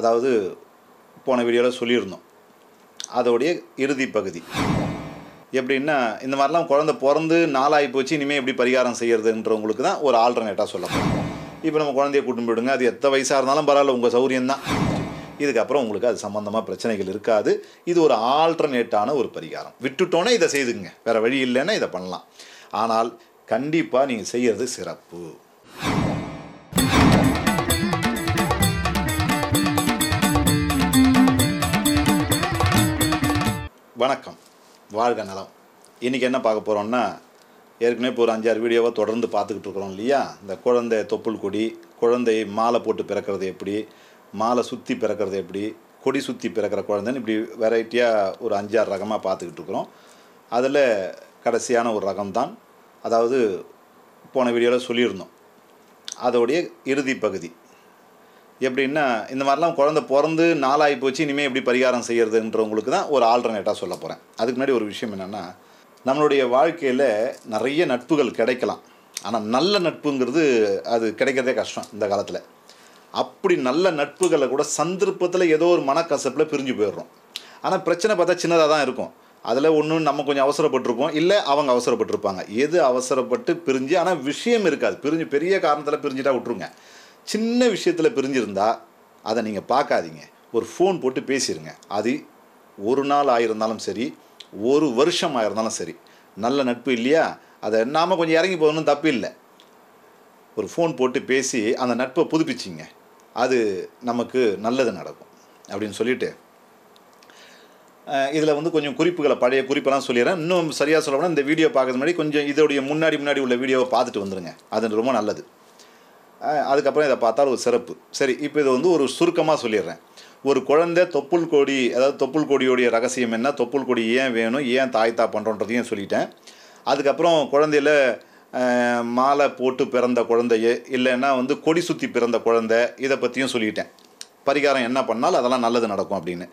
அதாவது போன வீடியோவில் சொல்லியிருந்தோம் அதோடைய இறுதி பகுதி எப்படின்னா இந்த மாதிரிலாம் குழந்த பிறந்து நாளாகி போச்சு இனிமேல் எப்படி பரிகாரம் செய்கிறதுன்றவங்களுக்கு தான் ஒரு ஆல்டர்னேட்டாக சொல்லலாம் இப்போ நம்ம குழந்தைய கூட்டு போயிடுங்க அது எத்தனை வயசாக இருந்தாலும் பரவாயில்ல உங்கள் சௌரியம் தான் இதுக்கப்புறம் உங்களுக்கு அது சம்மந்தமாக பிரச்சனைகள் இருக்காது இது ஒரு ஆல்டர்னேட்டான ஒரு பரிகாரம் விட்டுட்டோன்னே இதை செய்துங்க வேறு வழி இல்லைன்னா இதை பண்ணலாம் ஆனால் கண்டிப்பாக நீங்கள் செய்கிறது சிறப்பு வணக்கம் வாழ்க நலம் இன்றைக்கி என்ன பார்க்க போகிறோம்னா ஏற்கனவே இப்போ ஒரு அஞ்சாறு வீடியோவை தொடர்ந்து பார்த்துக்கிட்டு இருக்கிறோம் இல்லையா இந்த குழந்தை தொப்புள் கொடி குழந்தை மாலை போட்டு பிறக்கிறது எப்படி மாலை சுற்றி பிறக்கிறது எப்படி கொடி சுற்றி பிறக்கிற குழந்தைன்னு இப்படி வெரைட்டியாக ஒரு அஞ்சாறு ரகமாக பார்த்துக்கிட்டு இருக்கிறோம் அதில் கடைசியான ஒரு ரகம் தான் அதாவது போன வீடியோவில் சொல்லியிருந்தோம் அதோடைய இறுதி பகுதி எப்படின்னா இந்த மாதிரிலாம் குழந்த பிறந்து நாளாகி போச்சு இனிமேல் எப்படி பரிகாரம் செய்கிறதுன்றவங்களுக்கு தான் ஒரு ஆல்டர்னேட்டாக சொல்ல போகிறேன் அதுக்கு முன்னாடி ஒரு விஷயம் என்னென்னா நம்மளுடைய வாழ்க்கையில் நிறைய நட்புகள் கிடைக்கலாம் ஆனால் நல்ல நட்புங்கிறது அது கிடைக்கிறதே கஷ்டம் இந்த காலத்தில் அப்படி நல்ல நட்புகளை கூட சந்தர்ப்பத்தில் ஏதோ ஒரு மனக்கசப்பில் பிரிஞ்சு போயிடுறோம் ஆனால் பிரச்சனை பார்த்தா சின்னதாக தான் இருக்கும் அதில் ஒன்று நம்ம கொஞ்சம் அவசரப்பட்டிருப்போம் இல்லை அவங்க அவசரப்பட்டிருப்பாங்க எது அவசரப்பட்டு பிரிஞ்சு ஆனால் விஷயம் இருக்காது பிரிஞ்சு பெரிய காரணத்தில் பிரிஞ்சுட்டா விட்ருங்க சின்ன விஷயத்தில் பிரிஞ்சிருந்தா அதை நீங்கள் பார்க்காதீங்க ஒரு ஃபோன் போட்டு பேசிடுங்க அது ஒரு நாள் ஆகிருந்தாலும் சரி ஒரு வருஷம் ஆயிருந்தாலும் சரி நல்ல நட்பு இல்லையா அதை நாம் கொஞ்சம் இறங்கி போகணும் தப்பு இல்லை ஒரு ஃபோன் போட்டு பேசி அந்த நட்பை புதுப்பிச்சிங்க அது நமக்கு நல்லது நடக்கும் அப்படின்னு சொல்லிட்டு இதில் வந்து கொஞ்சம் குறிப்புகளை பழைய குறிப்பெல்லாம் சொல்லிடுறேன் இன்னும் சரியாக சொல்லணும்னா இந்த வீடியோ பார்க்கறது முன்னாடி கொஞ்சம் இதோடைய முன்னாடி முன்னாடி உள்ள வீடியோவை பார்த்துட்டு வந்துடுங்க அது ரொம்ப நல்லது அதுக்கப்புறம் இதை பார்த்தால் ஒரு சிறப்பு சரி இப்போ இது வந்து ஒரு சுருக்கமாக சொல்லிடுறேன் ஒரு குழந்தை தொப்புள் கொடி அதாவது தொப்புள் கொடியோடைய ரகசியம் என்ன தொப்புள் கொடி ஏன் வேணும் ஏன் தாய்த்தா பண்ணுறோன்றதையும் சொல்லிட்டேன் அதுக்கப்புறம் குழந்தையில மாலை போட்டு பிறந்த குழந்தைய இல்லைன்னா வந்து கொடி சுற்றி பிறந்த குழந்தை இதை பற்றியும் சொல்லிட்டேன் பரிகாரம் என்ன பண்ணாலும் அதெல்லாம் நல்லது நடக்கும் அப்படின்னு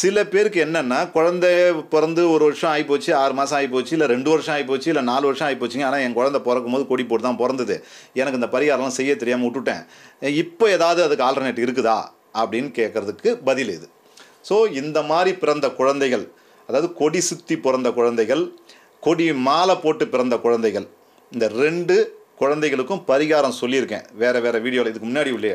சில பேருக்கு என்னென்னா குழந்தை பிறந்து ஒரு வருஷம் ஆகிப்போச்சு ஆறு மாதம் ஆகிப்போச்சு இல்லை ரெண்டு வருஷம் போச்சு இல்லை நாலு வருஷம் போச்சுங்க ஆனால் என் குழந்தை பிறக்கும் போது கொடி போட்டு தான் பிறந்தது எனக்கு இந்த பரிகாரம்லாம் செய்ய தெரியாமல் விட்டுட்டேன் இப்போ ஏதாவது அதுக்கு ஆல்டர்னேட் இருக்குதா அப்படின்னு கேட்குறதுக்கு பதில் இது ஸோ இந்த மாதிரி பிறந்த குழந்தைகள் அதாவது கொடி சுற்றி பிறந்த குழந்தைகள் கொடி மாலை போட்டு பிறந்த குழந்தைகள் இந்த ரெண்டு குழந்தைகளுக்கும் பரிகாரம் சொல்லியிருக்கேன் வேறு வேறு வீடியோவில் இதுக்கு முன்னாடி உள்ளே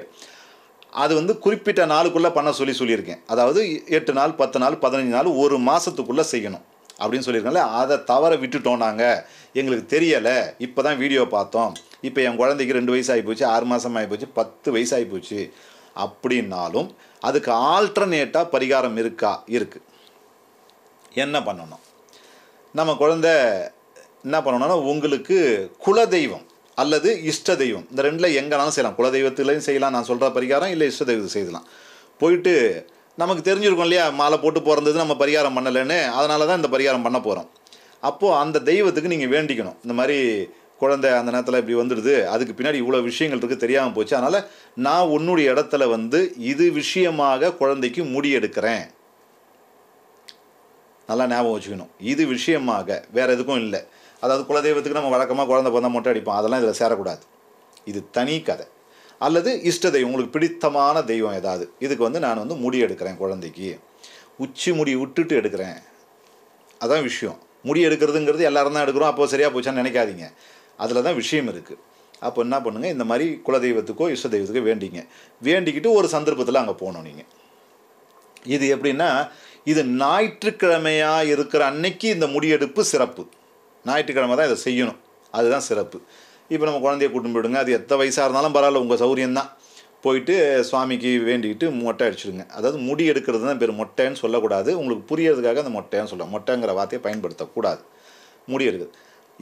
அது வந்து குறிப்பிட்ட நாளுக்குள்ளே பண்ண சொல்லி சொல்லியிருக்கேன் அதாவது எட்டு நாள் பத்து நாள் பதினஞ்சு நாள் ஒரு மாதத்துக்குள்ளே செய்யணும் அப்படின்னு சொல்லியிருக்கேன்ல அதை தவற விட்டுட்டோம் நாங்கள் எங்களுக்கு தெரியலை இப்போ தான் வீடியோ பார்த்தோம் இப்போ என் குழந்தைக்கு ரெண்டு வயசு ஆகிப்போச்சு ஆறு மாதம் ஆகிப்போச்சு பத்து வயசு ஆகிப்போச்சு அப்படின்னாலும் அதுக்கு ஆல்டர்னேட்டாக பரிகாரம் இருக்கா இருக்குது என்ன பண்ணணும் நம்ம குழந்த என்ன பண்ணணும்னா உங்களுக்கு குலதெய்வம் அல்லது இஷ்ட தெய்வம் இந்த ரெண்டில் எங்கேனாலும் செய்யலாம் குலதெய்வத்துலையும் செய்யலாம் நான் சொல்கிற பரிகாரம் இல்லை இஷ்ட தெய்வத்தை செய்யலாம் போயிட்டு நமக்கு தெரிஞ்சிருக்கும் இல்லையா மாலை போட்டு போகிறது நம்ம பரிகாரம் பண்ணலைன்னு அதனால தான் இந்த பரிகாரம் பண்ண போகிறோம் அப்போது அந்த தெய்வத்துக்கு நீங்கள் வேண்டிக்கணும் இந்த மாதிரி குழந்தை அந்த நேரத்தில் இப்படி வந்துடுது அதுக்கு பின்னாடி இவ்வளோ விஷயங்கள் இருக்குது தெரியாமல் போச்சு அதனால் நான் உன்னுடைய இடத்துல வந்து இது விஷயமாக குழந்தைக்கு முடி எடுக்கிறேன் நல்லா ஞாபகம் வச்சுக்கணும் இது விஷயமாக வேறு எதுக்கும் இல்லை அதாவது குலதெய்வத்துக்கு நம்ம வழக்கமாக குழந்தை பிறந்த மொட்டை அடிப்போம் அதெல்லாம் இதில் சேரக்கூடாது இது தனி கதை அல்லது இஷ்ட தெய்வம் உங்களுக்கு பிடித்தமான தெய்வம் ஏதாவது இதுக்கு வந்து நான் வந்து முடி எடுக்கிறேன் குழந்தைக்கு உச்சி முடி விட்டுட்டு எடுக்கிறேன் அதான் விஷயம் முடி எடுக்கிறதுங்கிறது எல்லோரும் தான் எடுக்கிறோம் அப்போது சரியாக போச்சான்னு நினைக்காதீங்க அதில் தான் விஷயம் இருக்குது அப்போ என்ன பண்ணுங்கள் இந்த மாதிரி குலதெய்வத்துக்கோ இஷ்ட தெய்வத்துக்கோ வேண்டிங்க வேண்டிக்கிட்டு ஒரு சந்தர்ப்பத்தில் அங்கே போகணும் நீங்கள் இது எப்படின்னா இது ஞாயிற்றுக்கிழமையாக இருக்கிற அன்னைக்கு இந்த முடியெடுப்பு சிறப்பு ஞாயிற்றுக்கிழமை தான் இதை செய்யணும் அதுதான் சிறப்பு இப்போ நம்ம குழந்தைய கூட்டும் போயிடுங்க அது எத்தனை வயசாக இருந்தாலும் பரவாயில்ல உங்கள் சௌரியம் தான் போயிட்டு சுவாமிக்கு வேண்டிக்கிட்டு மொட்டை அடிச்சிடுங்க அதாவது முடி எடுக்கிறது தான் பேர் மொட்டைன்னு சொல்லக்கூடாது உங்களுக்கு புரியறதுக்காக அந்த மொட்டைன்னு சொல்லலாம் மொட்டைங்கிற வார்த்தையை பயன்படுத்தக்கூடாது முடி எடுக்குது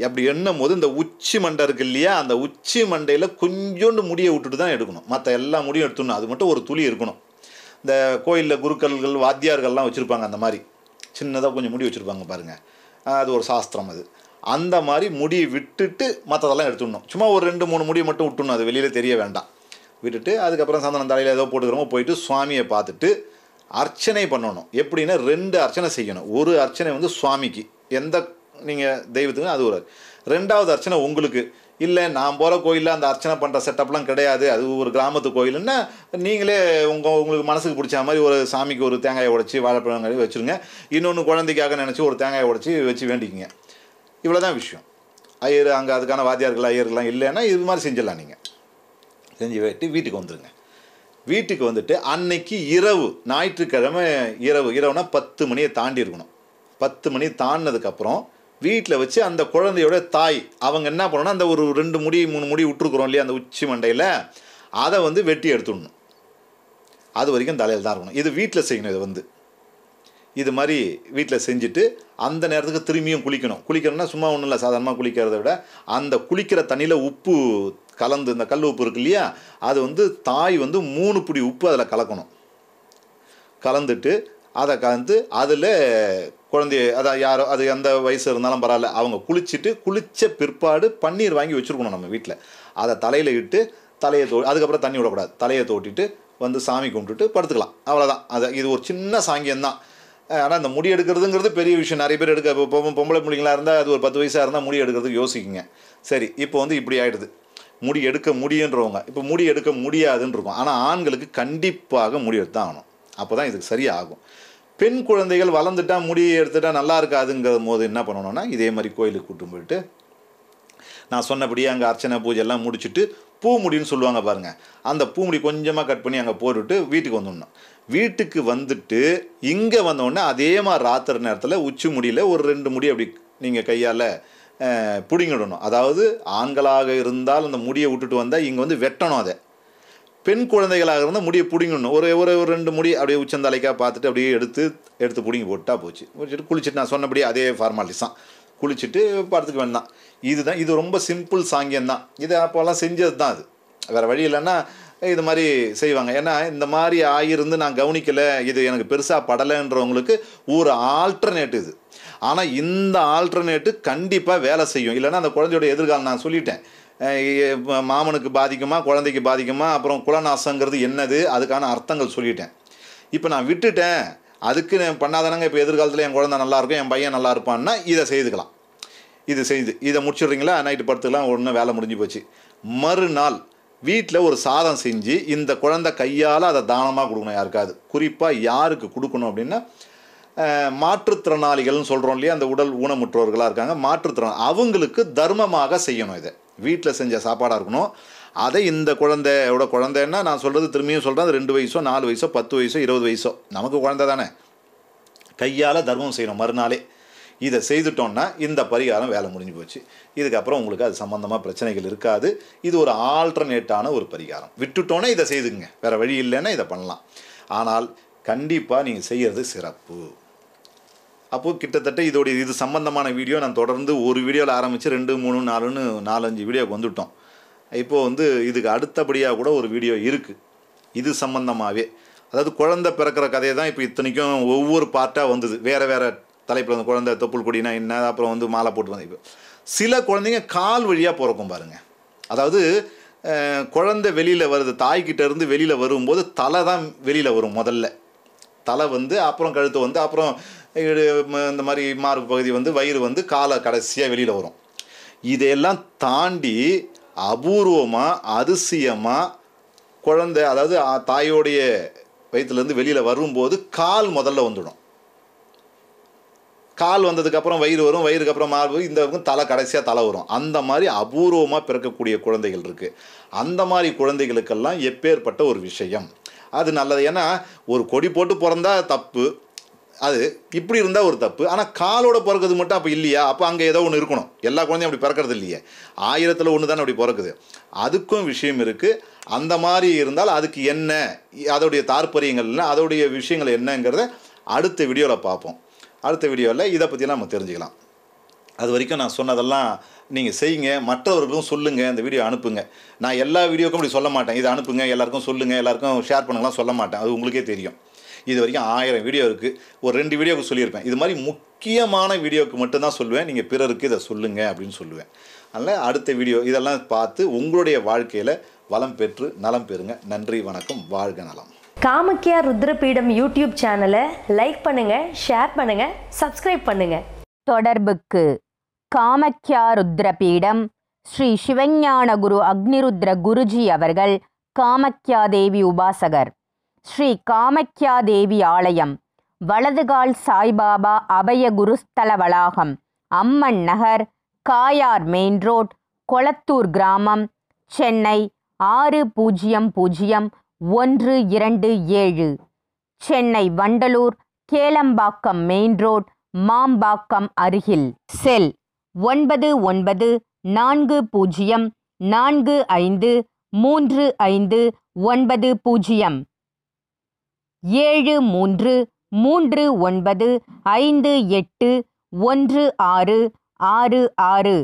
அப்படி எண்ணும் போது இந்த உச்சி மண்டை இருக்கு இல்லையா அந்த உச்சி மண்டையில் கொஞ்சோண்டு முடியை விட்டுட்டு தான் எடுக்கணும் மற்ற எல்லா முடியும் எடுத்துடணும் அது மட்டும் ஒரு துளி இருக்கணும் இந்த கோயிலில் குருக்கள்கள் வாத்தியார்கள்லாம் வச்சுருப்பாங்க அந்த மாதிரி சின்னதாக கொஞ்சம் முடி வச்சுருப்பாங்க பாருங்கள் அது ஒரு சாஸ்திரம் அது அந்த மாதிரி முடியை விட்டுட்டு மற்றதெல்லாம் எடுத்துடணும் சும்மா ஒரு ரெண்டு மூணு முடியை மட்டும் விட்டுணும் அது வெளியில் தெரிய வேண்டாம் விட்டுட்டு அதுக்கப்புறம் சந்தனம் தலையில் ஏதோ போட்டுக்கிறோமோ போயிட்டு சுவாமியை பார்த்துட்டு அர்ச்சனை பண்ணணும் எப்படின்னா ரெண்டு அர்ச்சனை செய்யணும் ஒரு அர்ச்சனை வந்து சுவாமிக்கு எந்த நீங்கள் தெய்வத்துக்கு அது ஒரு ரெண்டாவது அர்ச்சனை உங்களுக்கு இல்லை நான் போகிற கோயிலில் அந்த அர்ச்சனை பண்ணுற செட்டப்லாம் கிடையாது அது ஒரு கிராமத்து கோயிலுன்னா நீங்களே உங்கள் உங்களுக்கு மனசுக்கு பிடிச்ச மாதிரி ஒரு சாமிக்கு ஒரு தேங்காயை உடைச்சி வாழைப்பழம் வச்சுருங்க இன்னொன்று குழந்தைக்காக நினச்சி ஒரு தேங்காயை உடைச்சி வச்சு வேண்டிக்கிங்க இவ்வளோ தான் விஷயம் ஐயர் அங்கே அதுக்கான வாத்தியார்கள் ஐயர்கள்லாம் இல்லைன்னா இது மாதிரி செஞ்சிடலாம் நீங்கள் செஞ்சு வைட்டு வீட்டுக்கு வந்துடுங்க வீட்டுக்கு வந்துட்டு அன்னைக்கு இரவு ஞாயிற்றுக்கிழமை இரவு இரவுனா பத்து மணியை தாண்டி இருக்கணும் பத்து மணி தாண்டினதுக்கப்புறம் வீட்டில் வச்சு அந்த குழந்தையோட தாய் அவங்க என்ன பண்ணணும்னா அந்த ஒரு ரெண்டு முடி மூணு முடி விட்டுருக்குறோம் இல்லையா அந்த உச்சி மண்டையில் அதை வந்து வெட்டி எடுத்துடணும் அது வரைக்கும் தலையில் தான் இருக்கணும் இது வீட்டில் செய்யணும் இது வந்து இது மாதிரி வீட்டில் செஞ்சுட்டு அந்த நேரத்துக்கு திரும்பியும் குளிக்கணும் குளிக்கணும்னா சும்மா ஒன்றும் இல்லை சாதாரணமாக குளிக்கிறத விட அந்த குளிக்கிற தண்ணியில் உப்பு கலந்து இந்த கல் உப்பு இருக்கு இல்லையா அது வந்து தாய் வந்து மூணு பிடி உப்பு அதில் கலக்கணும் கலந்துட்டு அதை கலந்து அதில் குழந்தைய அதான் யாரோ அது எந்த வயசு இருந்தாலும் பரவாயில்ல அவங்க குளிச்சுட்டு குளித்த பிற்பாடு பன்னீர் வாங்கி வச்சுருக்கணும் நம்ம வீட்டில் அதை தலையில் இட்டு தலையை தோ அதுக்கப்புறம் தண்ணி விடக்கூடாது தலையை தோட்டிட்டு வந்து சாமி கும்பிட்டுட்டு படுத்துக்கலாம் அவ்வளோதான் அது இது ஒரு சின்ன சாங்கியம் தான் ஆனால் இந்த முடி எடுக்கிறதுங்கிறது பெரிய விஷயம் நிறைய பேர் எடுக்க இப்போ பொம்பளை பிள்ளைங்களாக இருந்தால் அது ஒரு பத்து வயசாக இருந்தால் முடி எடுக்கிறதுக்கு யோசிக்குங்க சரி இப்போ வந்து இப்படி ஆகிடுது முடி எடுக்க முடியுன்றவங்க இப்போ முடி எடுக்க முடியாதுன்னு இருக்கும் ஆனால் ஆண்களுக்கு கண்டிப்பாக முடி எடுத்து தான் ஆகணும் அப்போ தான் இதுக்கு சரியாகும் பெண் குழந்தைகள் வளர்ந்துட்டா முடி எடுத்துட்டால் நல்லா இருக்காதுங்கிற போது என்ன பண்ணணும்னா இதே மாதிரி கோயிலுக்கு கூட்டும் போயிட்டு நான் சொன்னபடியே அங்கே அர்ச்சனை பூஜை எல்லாம் முடிச்சுட்டு பூமுடின்னு சொல்லுவாங்க பாருங்கள் அந்த பூமுடி கொஞ்சமாக கட் பண்ணி அங்கே போட்டுவிட்டு வீட்டுக்கு வந்துடணும் வீட்டுக்கு வந்துட்டு இங்கே வந்தோடனே அதே மாதிரி ராத்திரி நேரத்தில் உச்சி முடியில் ஒரு ரெண்டு முடி அப்படி நீங்கள் கையால் பிடிங்கிடணும் அதாவது ஆண்களாக இருந்தால் அந்த முடியை விட்டுட்டு வந்தால் இங்கே வந்து வெட்டணும் அதை பெண் குழந்தைகளாக இருந்தால் முடியை பிடிங்கணும் ஒரு ஒரு ஒரு ரெண்டு முடி அப்படியே உச்சந்தலைக்காக பார்த்துட்டு அப்படியே எடுத்து எடுத்து பிடுங்கி போட்டால் போச்சு குளிச்சுட்டு நான் சொன்னபடியே அதே ஃபார்மாலிட்டிஸ் தான் குளிச்சுட்டு படத்துக்கு வேண்டாம் இதுதான் இது ரொம்ப சிம்பிள் சாங்கியம் தான் இது அப்போல்லாம் செஞ்சது தான் அது வேறு வழி இல்லைன்னா இது மாதிரி செய்வாங்க ஏன்னா இந்த மாதிரி ஆகியிருந்து நான் கவனிக்கலை இது எனக்கு பெருசாக படலைன்றவங்களுக்கு ஒரு ஆல்டர்னேட் இது ஆனால் இந்த ஆல்டர்னேட்டு கண்டிப்பாக வேலை செய்யும் இல்லைன்னா அந்த குழந்தையோட எதிர்காலம் நான் சொல்லிட்டேன் மாமனுக்கு பாதிக்குமா குழந்தைக்கு பாதிக்குமா அப்புறம் குலநாசங்கிறது என்னது அதுக்கான அர்த்தங்கள் சொல்லிட்டேன் இப்போ நான் விட்டுட்டேன் அதுக்கு நான் பண்ணாதானங்க இப்போ எதிர்காலத்தில் என் குழந்தை நல்லாயிருக்கும் என் பையன் நல்லா இருப்பான்னா இதை செய்துக்கலாம் இது செய்து இதை முடிச்சுடுறீங்களா நைட்டு படுத்துக்கலாம் ஒன்று வேலை முடிஞ்சு போச்சு மறுநாள் வீட்டில் ஒரு சாதம் செஞ்சு இந்த குழந்தை கையால் அதை தானமாக கொடுக்கணும் யாருக்காது குறிப்பாக யாருக்கு கொடுக்கணும் அப்படின்னா மாற்றுத்திறனாளிகள்னு சொல்கிறோம் இல்லையா அந்த உடல் ஊனமுற்றோர்களாக இருக்காங்க மாற்றுத்திறன் அவங்களுக்கு தர்மமாக செய்யணும் இதை வீட்டில் செஞ்ச சாப்பாடாக இருக்கணும் அதை இந்த குழந்தையோட குழந்தைன்னா நான் சொல்கிறது திரும்பியும் சொல்கிறேன் அது ரெண்டு வயசோ நாலு வயசோ பத்து வயசோ இருபது வயசோ நமக்கு குழந்தை தானே கையால் தர்மம் செய்யணும் மறுநாளே இதை செய்துட்டோம்னா இந்த பரிகாரம் வேலை முடிஞ்சு போச்சு இதுக்கப்புறம் உங்களுக்கு அது சம்மந்தமாக பிரச்சனைகள் இருக்காது இது ஒரு ஆல்டர்னேட்டான ஒரு பரிகாரம் விட்டுட்டோன்னே இதை செய்துங்க வேறு வழி இல்லைன்னா இதை பண்ணலாம் ஆனால் கண்டிப்பாக நீங்கள் செய்கிறது சிறப்பு அப்போது கிட்டத்தட்ட இதோடைய இது சம்பந்தமான வீடியோ நான் தொடர்ந்து ஒரு வீடியோவில் ஆரம்பித்து ரெண்டு மூணு நாலுன்னு நாலஞ்சு வீடியோக்கு வந்துவிட்டோம் இப்போது வந்து இதுக்கு அடுத்தபடியாக கூட ஒரு வீடியோ இருக்குது இது சம்மந்தமாகவே அதாவது குழந்தை பிறக்கிற கதையை தான் இப்போ இத்தனைக்கும் ஒவ்வொரு பார்ட்டாக வந்தது வேறு வேறு தலைப்பில் வந்து குழந்தை தொப்புள் கொடினா என்ன அப்புறம் வந்து மாலை போட்டு வந்து இப்போ சில குழந்தைங்க கால் வழியாக பிறக்கும் பாருங்கள் அதாவது குழந்தை வெளியில் வருது தாய்கிட்டேருந்து வெளியில் வரும்போது தலை தான் வெளியில் வரும் முதல்ல தலை வந்து அப்புறம் கழுத்து வந்து அப்புறம் இந்த மாதிரி மார்பு பகுதி வந்து வயிறு வந்து காலை கடைசியாக வெளியில் வரும் இதையெல்லாம் தாண்டி அபூர்வமாக அதிசயமாக குழந்தை அதாவது தாயோடைய வயிற்றுலேருந்து வெளியில் வரும்போது கால் முதல்ல வந்துடும் கால் வந்ததுக்கப்புறம் வயிறு வரும் வயிறுக்கு அப்புறம் மார்பு இந்த தலை கடைசியாக தலை வரும் அந்த மாதிரி அபூர்வமாக பிறக்கக்கூடிய குழந்தைகள் இருக்குது அந்த மாதிரி குழந்தைகளுக்கெல்லாம் எப்பேற்பட்ட ஒரு விஷயம் அது நல்லது ஏன்னா ஒரு கொடி போட்டு பிறந்தா தப்பு அது இப்படி இருந்தால் ஒரு தப்பு ஆனால் காலோட பிறக்கிறது மட்டும் அப்போ இல்லையா அப்போ அங்கே ஏதோ ஒன்று இருக்கணும் எல்லா குழந்தையும் அப்படி பிறக்கிறது இல்லையே ஆயிரத்தில் ஒன்று தானே அப்படி பிறக்குது அதுக்கும் விஷயம் இருக்குது அந்த மாதிரி இருந்தால் அதுக்கு என்ன அதோடைய தாற்பரியங்கள்னா அதோடைய விஷயங்கள் என்னங்கிறத அடுத்த வீடியோவில் பார்ப்போம் அடுத்த வீடியோவில் இதை பற்றிலாம் நம்ம தெரிஞ்சுக்கலாம் அது வரைக்கும் நான் சொன்னதெல்லாம் நீங்கள் செய்யுங்க மற்றவர்களுக்கும் சொல்லுங்கள் இந்த வீடியோ அனுப்புங்க நான் எல்லா வீடியோக்கும் அப்படி சொல்ல மாட்டேன் இதை அனுப்புங்க எல்லாருக்கும் சொல்லுங்கள் எல்லாருக்கும் ஷேர் பண்ணுங்கலாம் சொல்ல மாட்டேன் அது உங்களுக்கே தெரியும் இது வரைக்கும் ஆயிரம் வீடியோ இருக்குது ஒரு ரெண்டு வீடியோவுக்கு சொல்லியிருப்பேன் இது மாதிரி முக்கியமான வீடியோவுக்கு மட்டும்தான் சொல்லுவேன் நீங்கள் பிறருக்கு இதை சொல்லுங்கள் அப்படின்னு சொல்லுவேன் அதனால் அடுத்த வீடியோ இதெல்லாம் பார்த்து உங்களுடைய வாழ்க்கையில் வளம் பெற்று நலம் பெறுங்க நன்றி வணக்கம் வாழ்க நலம் காமக்கியா ருத்ரபீடம் யூடியூப் சேனலை லைக் பண்ணுங்கள் ஷேர் பண்ணுங்கள் சப்ஸ்கிரைப் பண்ணுங்கள் தொடர்புக்கு காமக்கியா ருத்ரபீடம் ஸ்ரீ சிவஞான குரு அக்னிருத்ர குருஜி அவர்கள் காமக்கியா தேவி உபாசகர் ஸ்ரீ காமக்யா தேவி ஆலயம் வலதுகால் சாய்பாபா அபய குருஸ்தல வளாகம் அம்மன் நகர் காயார் மெயின் ரோட் கொளத்தூர் கிராமம் சென்னை ஆறு பூஜ்ஜியம் பூஜ்ஜியம் ஒன்று இரண்டு ஏழு சென்னை வண்டலூர் கேளம்பாக்கம் மெயின் ரோட் மாம்பாக்கம் அருகில் செல் ஒன்பது ஒன்பது நான்கு பூஜ்ஜியம் நான்கு ஐந்து மூன்று ஐந்து ஒன்பது பூஜ்ஜியம் ஏழு மூன்று மூன்று ஒன்பது ஐந்து எட்டு ஒன்று ஆறு ஆறு ஆறு